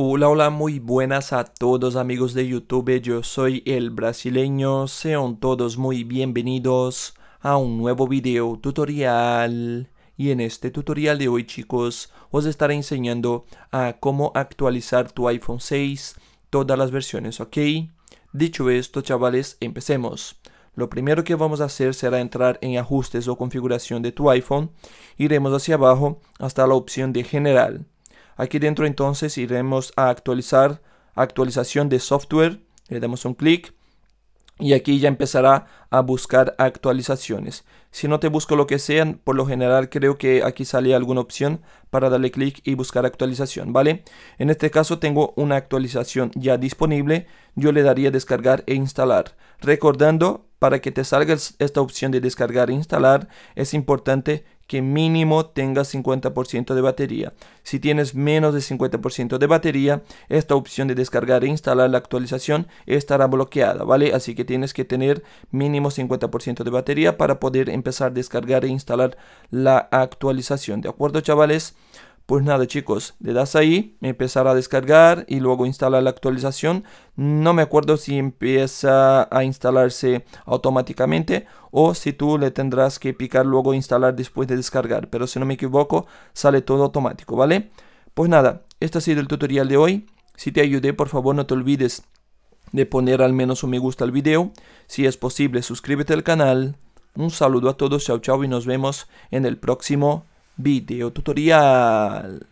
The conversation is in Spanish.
Hola, hola, muy buenas a todos amigos de YouTube, yo soy el brasileño, sean todos muy bienvenidos a un nuevo video tutorial. Y en este tutorial de hoy chicos, os estaré enseñando a cómo actualizar tu iPhone 6, todas las versiones, ok? Dicho esto chavales, empecemos. Lo primero que vamos a hacer será entrar en ajustes o configuración de tu iPhone, iremos hacia abajo hasta la opción de general Aquí dentro entonces iremos a actualizar, actualización de software. Le damos un clic y aquí ya empezará a buscar actualizaciones. Si no te busco lo que sean, por lo general creo que aquí sale alguna opción para darle clic y buscar actualización, ¿vale? En este caso tengo una actualización ya disponible, yo le daría descargar e instalar. Recordando, para que te salga esta opción de descargar e instalar, es importante que mínimo tenga 50% de batería. Si tienes menos de 50% de batería, esta opción de descargar e instalar la actualización estará bloqueada, ¿vale? Así que tienes que tener mínimo 50% de batería para poder empezar a descargar e instalar la actualización, ¿de acuerdo, chavales? Pues nada chicos, le das ahí, empezar a descargar y luego instala la actualización. No me acuerdo si empieza a instalarse automáticamente o si tú le tendrás que picar luego instalar después de descargar. Pero si no me equivoco, sale todo automático, ¿vale? Pues nada, este ha sido el tutorial de hoy. Si te ayudé, por favor no te olvides de poner al menos un me gusta al video. Si es posible, suscríbete al canal. Un saludo a todos, chao chao y nos vemos en el próximo video tutorial.